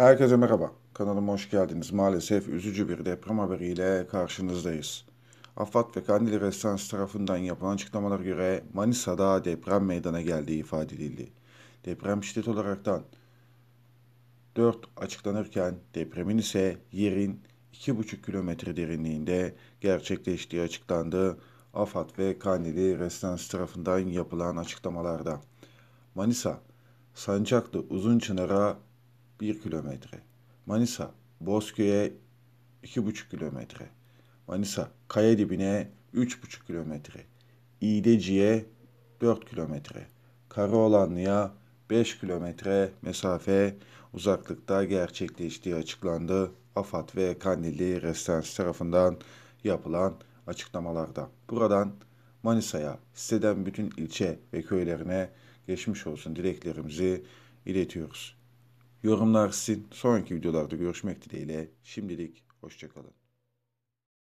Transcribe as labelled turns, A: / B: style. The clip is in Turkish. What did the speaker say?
A: Herkese merhaba. Kanalıma hoş geldiniz. Maalesef üzücü bir deprem haberiyle karşınızdayız. Afat ve Kandil Restansı tarafından yapılan açıklamalar göre Manisa'da deprem meydana geldiği ifade edildi. Deprem şiddet olaraktan 4 açıklanırken depremin ise yerin 2,5 kilometre derinliğinde gerçekleştiği açıklandı. Afat ve Kandili Restansı tarafından yapılan açıklamalarda. Manisa, Sancaklı Uzunçınar'a 1 kilometre. Manisa Bozköy'e 2,5 kilometre. Manisa Kaya dibine 3,5 kilometre. İdeci'ye 4 kilometre. Karaoğlanlı'ya 5 kilometre mesafe uzaklıkta gerçekleştiği açıklandı. AFAD ve Kandilli Restansı tarafından yapılan açıklamalarda. Buradan Manisa'ya, siteden bütün ilçe ve köylerine geçmiş olsun dileklerimizi iletiyoruz yorumlarsın. Sonraki videolarda görüşmek dileğiyle. Şimdilik hoşçakalın.